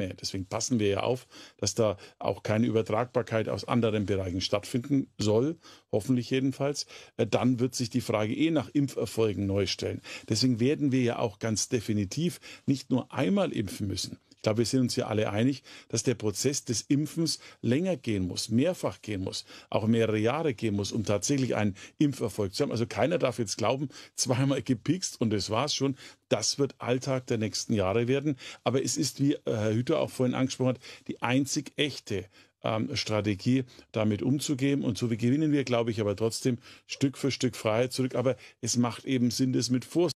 mehr. Deswegen passen wir ja auf, dass da auch keine Übertragbarkeit aus anderen Bereichen stattfinden soll, hoffentlich jedenfalls. Äh, dann wird sich die Frage eh nach Impferfolgen neu stellen. Deswegen werden wir ja auch ganz definitiv nicht nur einmal impfen müssen, ich glaube, wir sind uns ja alle einig, dass der Prozess des Impfens länger gehen muss, mehrfach gehen muss, auch mehrere Jahre gehen muss, um tatsächlich einen Impferfolg zu haben. Also keiner darf jetzt glauben, zweimal gepikst und das war's schon. Das wird Alltag der nächsten Jahre werden. Aber es ist, wie äh, Herr Hüter auch vorhin angesprochen hat, die einzig echte ähm, Strategie, damit umzugehen. Und so gewinnen wir, glaube ich, aber trotzdem Stück für Stück Freiheit zurück. Aber es macht eben Sinn, das mit Vorsicht.